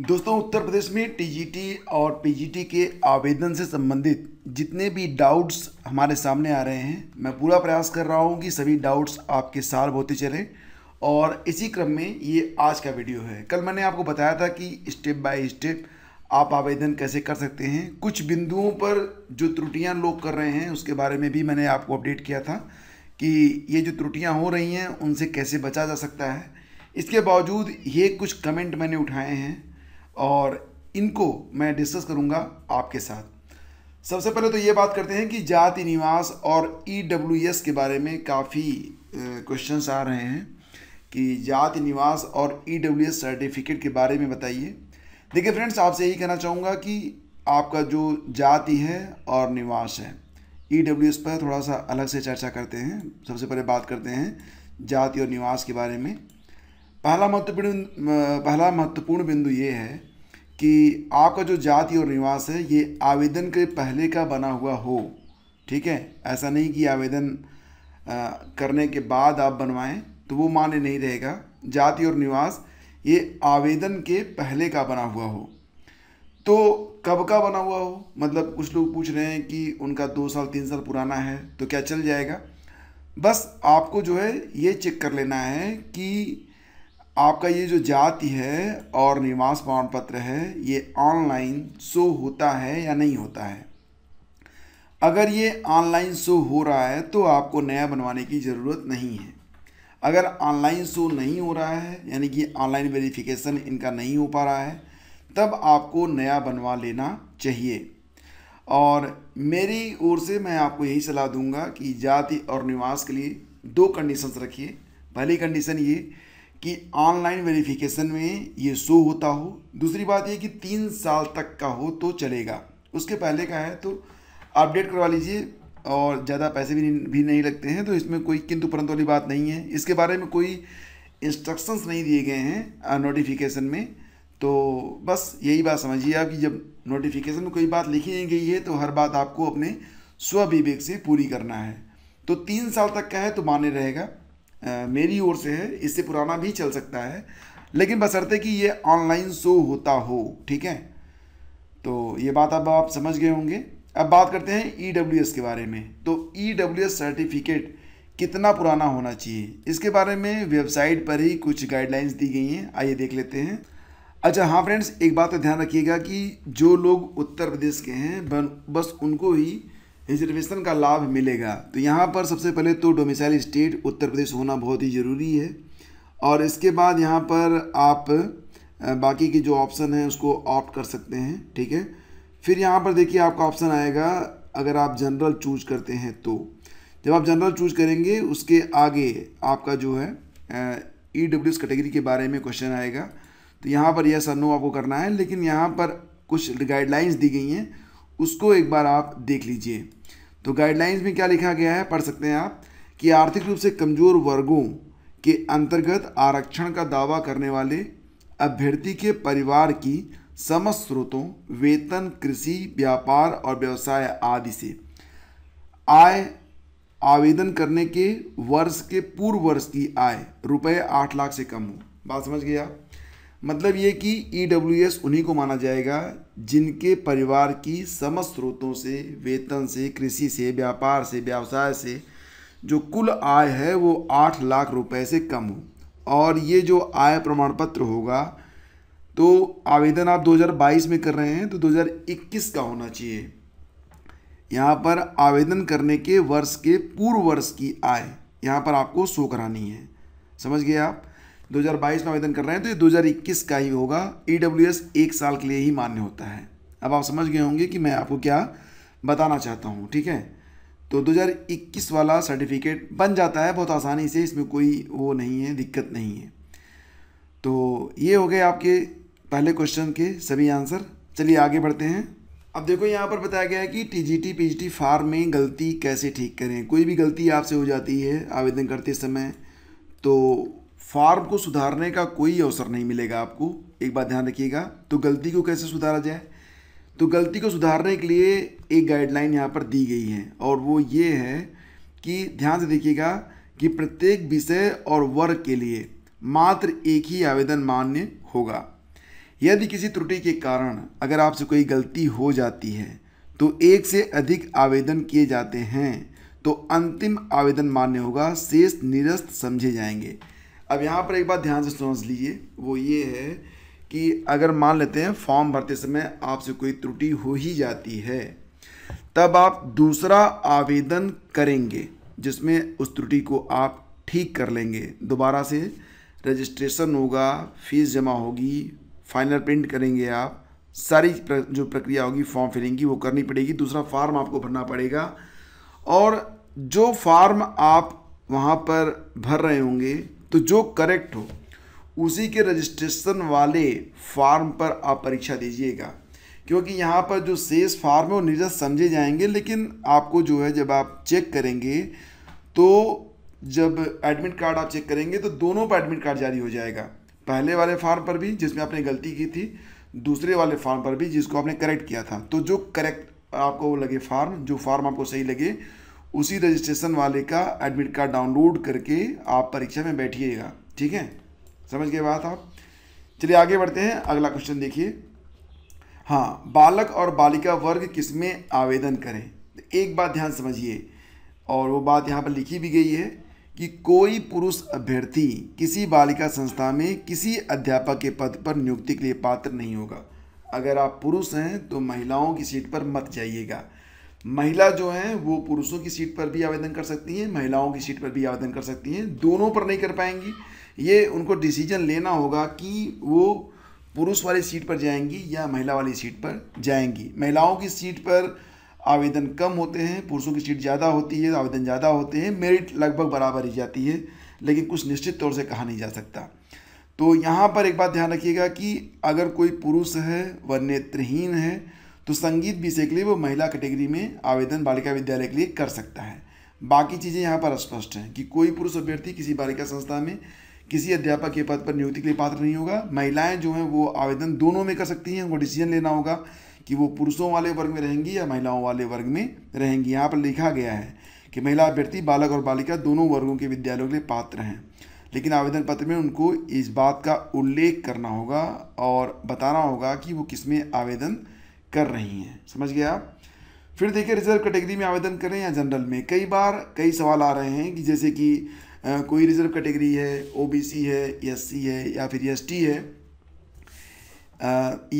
दोस्तों उत्तर प्रदेश में टीजीटी और पीजीटी के आवेदन से संबंधित जितने भी डाउट्स हमारे सामने आ रहे हैं मैं पूरा प्रयास कर रहा हूं कि सभी डाउट्स आपके साल्व होते चले और इसी क्रम में ये आज का वीडियो है कल मैंने आपको बताया था कि स्टेप बाय स्टेप आप आवेदन कैसे कर सकते हैं कुछ बिंदुओं पर जो त्रुटियाँ लोग कर रहे हैं उसके बारे में भी मैंने आपको अपडेट किया था कि ये जो त्रुटियाँ हो रही हैं उनसे कैसे बचा जा सकता है इसके बावजूद ये कुछ कमेंट मैंने उठाए हैं और इनको मैं डिस्कस करूँगा आपके साथ सबसे पहले तो ये बात करते हैं कि जाति निवास और ई e के बारे में काफ़ी क्वेश्चंस आ रहे हैं कि जाति निवास और ई e सर्टिफिकेट के बारे में बताइए देखिए फ्रेंड्स आपसे यही कहना चाहूँगा कि आपका जो जाति है और निवास है ई e पर थोड़ा सा अलग से चर्चा करते हैं सबसे पहले बात करते हैं जाति और निवास के बारे में पहला महत्वपूर्ण पहला महत्वपूर्ण बिंदु ये है कि आपका जो जाति और निवास है ये आवेदन के पहले का बना हुआ हो ठीक है ऐसा नहीं कि आवेदन करने के बाद आप बनवाएं तो वो मान्य नहीं रहेगा जाति और निवास ये आवेदन के पहले का बना हुआ हो तो कब का बना हुआ हो मतलब कुछ लोग पूछ रहे हैं कि उनका दो साल तीन साल पुराना है तो क्या चल जाएगा बस आपको जो है ये चेक कर लेना है कि आपका ये जो जाति है और निवास प्रमाण पत्र है ये ऑनलाइन शो होता है या नहीं होता है अगर ये ऑनलाइन शो हो रहा है तो आपको नया बनवाने की ज़रूरत नहीं है अगर ऑनलाइन शो नहीं हो रहा है यानी कि ऑनलाइन वेरिफिकेशन इनका नहीं हो पा रहा है तब आपको नया बनवा लेना चाहिए और मेरी ओर से मैं आपको यही सलाह दूंगा कि जाति और निवास के लिए दो कंडीशंस रखिए पहली कंडीशन ये कि ऑनलाइन वेरिफिकेशन में ये शो होता हो दूसरी बात ये कि तीन साल तक का हो तो चलेगा उसके पहले का है तो अपडेट करवा लीजिए और ज़्यादा पैसे भी नहीं, भी नहीं लगते हैं तो इसमें कोई किंतु परंतु वाली बात नहीं है इसके बारे में कोई इंस्ट्रक्शंस नहीं दिए गए हैं नोटिफिकेशन में तो बस यही बात समझिए आप कि जब नोटिफिकेशन में कोई बात लिखी नहीं गई है तो हर बात आपको अपने स्वविवेक से पूरी करना है तो तीन साल तक का है तो मान्य रहेगा मेरी ओर से है इससे पुराना भी चल सकता है लेकिन बसरते कि ये ऑनलाइन शो होता हो ठीक है तो ये बात अब आप समझ गए होंगे अब बात करते हैं ई e के बारे में तो ई e सर्टिफिकेट कितना पुराना होना चाहिए इसके बारे में वेबसाइट पर ही कुछ गाइडलाइंस दी गई हैं आइए देख लेते हैं अच्छा हाँ फ्रेंड्स एक बात तो ध्यान रखिएगा कि जो लोग उत्तर प्रदेश के हैं बस उनको ही रिजर्वेशन का लाभ मिलेगा तो यहाँ पर सबसे पहले तो डोमिसाइल स्टेट उत्तर प्रदेश होना बहुत ही ज़रूरी है और इसके बाद यहाँ पर आप बाकी के जो ऑप्शन हैं उसको ऑप्ट कर सकते हैं ठीक है फिर यहाँ पर देखिए आपका ऑप्शन आएगा अगर आप जनरल चूज करते हैं तो जब आप जनरल चूज करेंगे उसके आगे आपका जो है ई डब्ल्यू कैटेगरी के बारे में क्वेश्चन आएगा तो यहाँ पर यह सर नो आपको करना है लेकिन यहाँ पर कुछ गाइडलाइंस दी गई हैं उसको एक बार आप देख लीजिए तो गाइडलाइंस में क्या लिखा गया है पढ़ सकते हैं आप कि आर्थिक रूप से कमज़ोर वर्गों के अंतर्गत आरक्षण का दावा करने वाले अभ्यर्थी के परिवार की समस्त स्रोतों वेतन कृषि व्यापार और व्यवसाय आदि से आय आवेदन करने के वर्ष के पूर्व वर्ष की आय रुपये आठ लाख से कम हो बात समझ गया मतलब ये कि ई डब्ल्यू एस उन्हीं को माना जाएगा जिनके परिवार की समस्त स्रोतों से वेतन से कृषि से व्यापार से व्यवसाय से जो कुल आय है वो आठ लाख रुपए से कम हो और ये जो आय प्रमाण पत्र होगा तो आवेदन आप 2022 में कर रहे हैं तो 2021 का होना चाहिए यहाँ पर आवेदन करने के वर्ष के पूर्व वर्ष की आय यहाँ पर आपको शो करानी है समझ गए आप 2022 में आवेदन कर रहे हैं तो ये 2021 का ही होगा ई e एक साल के लिए ही मान्य होता है अब आप समझ गए होंगे कि मैं आपको क्या बताना चाहता हूँ ठीक है तो 2021 वाला सर्टिफिकेट बन जाता है बहुत आसानी से इसमें कोई वो नहीं है दिक्कत नहीं है तो ये हो गए आपके पहले क्वेश्चन के सभी आंसर चलिए आगे बढ़ते हैं अब देखो यहाँ पर बताया गया है कि T G T P G T form में गलती कैसे ठीक करें कोई भी गलती आपसे हो जाती है आवेदन करते समय तो फॉर्म को सुधारने का कोई अवसर नहीं मिलेगा आपको एक बात ध्यान रखिएगा तो गलती को कैसे सुधारा जाए तो गलती को सुधारने के लिए एक गाइडलाइन यहाँ पर दी गई है और वो ये है कि ध्यान से देखिएगा कि प्रत्येक विषय और वर्ग के लिए मात्र एक ही आवेदन मान्य होगा यदि किसी त्रुटि के कारण अगर आपसे कोई गलती हो जाती है तो एक से अधिक आवेदन किए जाते हैं तो अंतिम आवेदन मान्य होगा शेष निरस्त समझे जाएंगे अब यहाँ पर एक बात ध्यान से समझ लीजिए वो ये है कि अगर मान लेते हैं फॉर्म भरते समय आपसे कोई त्रुटि हो ही जाती है तब आप दूसरा आवेदन करेंगे जिसमें उस त्रुटि को आप ठीक कर लेंगे दोबारा से रजिस्ट्रेशन होगा फीस जमा होगी फाइनल प्रिंट करेंगे आप सारी जो प्रक्रिया होगी फॉर्म फिलिंग की वो करनी पड़ेगी दूसरा फार्म आपको भरना पड़ेगा और जो फार्म आप वहाँ पर भर रहे होंगे तो जो करेक्ट हो उसी के रजिस्ट्रेशन वाले फार्म पर आप परीक्षा दीजिएगा क्योंकि यहाँ पर जो शेष फार्म है वो निर्जत समझे जाएंगे लेकिन आपको जो है जब आप चेक करेंगे तो जब एडमिट कार्ड आप चेक करेंगे तो दोनों पर एडमिट कार्ड जारी हो जाएगा पहले वाले फार्म पर भी जिसमें आपने गलती की थी दूसरे वाले फार्म पर भी जिसको आपने करेक्ट किया था तो जो करेक्ट आपको वो लगे फार्म जो फार्म आपको सही लगे उसी रजिस्ट्रेशन वाले का एडमिट कार्ड डाउनलोड करके आप परीक्षा में बैठिएगा ठीक है समझ गए बात आप चलिए आगे बढ़ते हैं अगला क्वेश्चन देखिए हाँ बालक और बालिका वर्ग किस में आवेदन करें एक बात ध्यान समझिए और वो बात यहाँ पर लिखी भी गई है कि कोई पुरुष अभ्यर्थी किसी बालिका संस्था में किसी अध्यापक के पद पर नियुक्ति के लिए पात्र नहीं होगा अगर आप पुरुष हैं तो महिलाओं की सीट पर मत जाइएगा महिला जो हैं वो पुरुषों की सीट पर भी आवेदन कर सकती हैं महिलाओं की सीट पर भी आवेदन कर सकती हैं दोनों पर नहीं कर पाएंगी ये उनको डिसीजन लेना होगा कि वो पुरुष वाली सीट पर जाएंगी या महिला वाली सीट पर जाएंगी महिलाओं की सीट पर आवेदन कम होते हैं पुरुषों की सीट ज़्यादा होती है आवेदन ज़्यादा होते हैं मेरिट लगभग बराबर ही जाती है लेकिन कुछ निश्चित तौर से कहा नहीं जा सकता तो यहाँ पर एक बात ध्यान रखिएगा कि अगर कोई पुरुष है व नेत्रहीन है तो संगीत विषय के लिए वो महिला कैटेगरी में आवेदन बालिका विद्यालय के लिए कर सकता है बाकी चीज़ें यहाँ पर स्पष्ट हैं कि कोई पुरुष अभ्यर्थी किसी बालिका संस्था में किसी अध्यापक के पद पर नियुक्ति के लिए पात्र नहीं होगा महिलाएं जो हैं वो आवेदन दोनों में कर सकती हैं उनको डिसीजन लेना होगा कि वो पुरुषों वाले वर्ग में रहेंगी या महिलाओं वाले वर्ग में रहेंगी यहाँ पर लिखा गया है कि महिला अभ्यर्थी बालक और बालिका दोनों वर्गों के विद्यालयों के लिए पात्र हैं लेकिन आवेदन पत्र में उनको इस बात का उल्लेख करना होगा और बताना होगा कि वो किसमें आवेदन कर रही हैं समझ गए आप फिर देखिए रिजर्व कैटेगरी में आवेदन करें या जनरल में कई बार कई सवाल आ रहे हैं कि जैसे कि कोई रिजर्व कैटेगरी है ओ है एस है या फिर एस है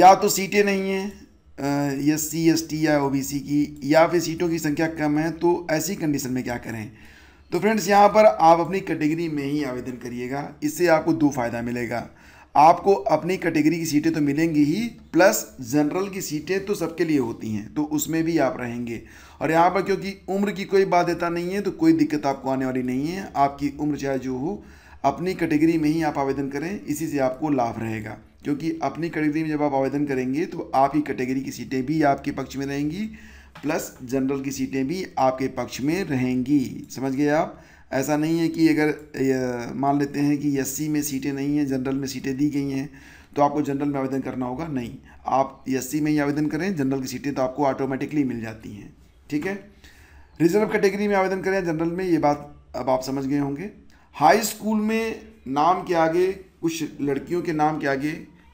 या तो सीटें नहीं हैं एस सी एस टी या ओ की या फिर सीटों की संख्या कम है तो ऐसी कंडीशन में क्या करें तो फ्रेंड्स यहाँ पर आप अपनी कैटेगरी में ही आवेदन करिएगा इससे आपको दो फ़ायदा मिलेगा आपको अपनी कैटेगरी की सीटें तो मिलेंगी ही प्लस जनरल की सीटें तो सबके लिए होती हैं तो उसमें भी आप रहेंगे और यहाँ पर क्योंकि उम्र की कोई बाध्यता नहीं है तो कोई दिक्कत आपको आने वाली नहीं है आपकी उम्र चाहे जो हो अपनी कैटेगरी में ही आप आवेदन करें इसी से आपको लाभ रहेगा क्योंकि अपनी कैटेगरी में जब आप आवेदन करेंगे तो आपकी कैटेगरी की सीटें भी आपके पक्ष में रहेंगी प्लस जनरल की सीटें भी आपके पक्ष में रहेंगी समझ गए आप ऐसा नहीं है कि अगर मान लेते हैं कि एस में सीटें नहीं हैं जनरल में सीटें दी गई हैं तो आपको जनरल में आवेदन करना होगा नहीं आप एस में ही आवेदन करें जनरल की सीटें तो आपको ऑटोमेटिकली मिल जाती हैं ठीक है रिजर्व कैटेगरी में आवेदन करें जनरल में ये बात अब आप समझ गए होंगे हाई स्कूल में नाम के आगे कुछ लड़कियों के नाम के आगे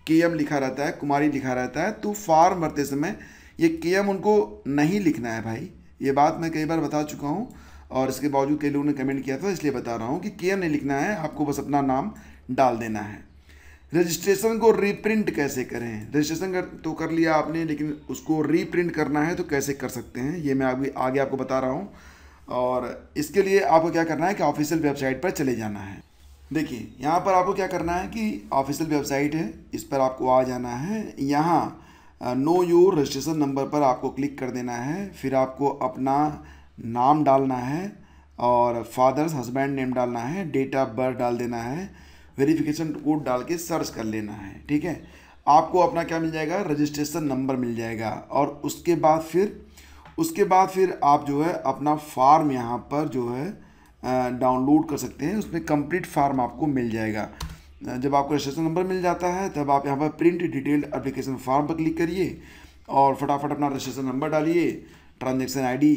के एम लिखा रहता है कुमारी लिखा रहता है तो फार्म भरते समय ये के एम उनको नहीं लिखना है भाई ये बात मैं कई बार बता चुका हूँ और इसके बावजूद कई लोगों ने कमेंट किया था इसलिए बता रहा हूँ कि केयर नहीं लिखना है आपको बस अपना नाम डाल देना है रजिस्ट्रेशन को रीप्रिंट कैसे करें रजिस्ट्रेशन कर तो कर लिया आपने लेकिन उसको रीप्रिंट करना है तो कैसे कर सकते हैं ये मैं आगे आगे आपको बता रहा हूँ और इसके लिए आपको क्या करना है कि ऑफिशियल वेबसाइट पर चले जाना है देखिए यहाँ पर आपको क्या करना है कि ऑफिशियल वेबसाइट है इस पर आपको आ जाना है यहाँ नो योर रजिस्ट्रेशन नंबर पर आपको क्लिक कर देना है फिर आपको अपना नाम डालना है और फादर्स हस्बैंड नेम डालना है डेट ऑफ बर्थ डाल देना है वेरिफिकेशन कोड डाल के सर्च कर लेना है ठीक है आपको अपना क्या मिल जाएगा रजिस्ट्रेशन नंबर मिल जाएगा और उसके बाद फिर उसके बाद फिर आप जो है अपना फार्म यहाँ पर जो है डाउनलोड कर सकते हैं उसमें कंप्लीट फार्म आपको मिल जाएगा जब आपको रजिस्ट्रेशन नंबर मिल जाता है तब आप यहाँ पर प्रिंट डिटेल्ड अप्लीकेशन फार्म पर क्लिक करिए और फटाफट अपना रजिस्ट्रेशन नंबर डालिए ट्रांजेक्शन आई डी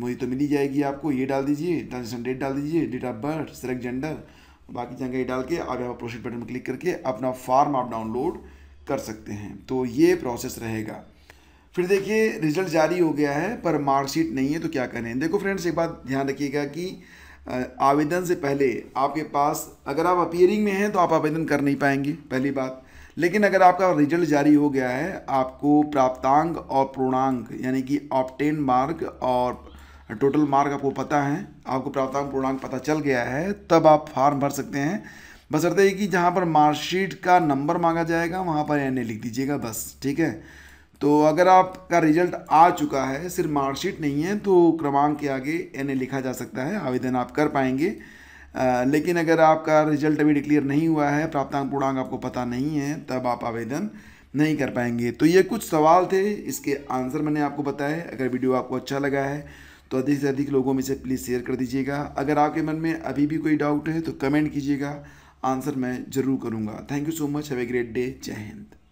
मुझे तो मिल ही जाएगी आपको ये डाल दीजिए ट्रांजेक्शन डेट डाल दीजिए date of birth select gender बाकी जानकारी डाल के आप यहाँ प्रोसेस बटन में क्लिक करके अपना फॉर्म आप डाउनलोड कर सकते हैं तो ये प्रोसेस रहेगा फिर देखिए रिजल्ट जारी हो गया है पर मार्कशीट नहीं है तो क्या करें देखो फ्रेंड्स एक बात ध्यान रखिएगा कि आवेदन से पहले आपके पास अगर आप अपियरिंग में हैं तो आप आवेदन कर नहीं पाएंगे पहली बात लेकिन अगर आपका रिजल्ट जारी हो गया है आपको प्राप्तांक और पूर्णांक यानी कि ऑप्टेन मार्क और टोटल मार्क आपको पता है आपको प्राप्तांक पूर्णांक पता चल गया है तब आप फार्म भर सकते हैं अर्थ है कि जहाँ पर मार्कशीट का नंबर मांगा जाएगा वहाँ पर एन लिख दीजिएगा बस ठीक है तो अगर आपका रिजल्ट आ चुका है सिर्फ मार्कशीट नहीं है तो क्रमांक के आगे एन लिखा जा सकता है आवेदन आप कर पाएंगे लेकिन अगर आपका रिजल्ट अभी डिक्लेयर नहीं हुआ है प्राप्तांक पूर्णांक आपको पता नहीं है तब आप आवेदन नहीं कर पाएंगे तो ये कुछ सवाल थे इसके आंसर मैंने आपको बताया अगर वीडियो आपको अच्छा लगा है तो अधिक से अधिक लोगों में से प्लीज़ शेयर कर दीजिएगा अगर आपके मन में अभी भी कोई डाउट है तो कमेंट कीजिएगा आंसर मैं ज़रूर करूँगा thank you so much have a great day जय हिंद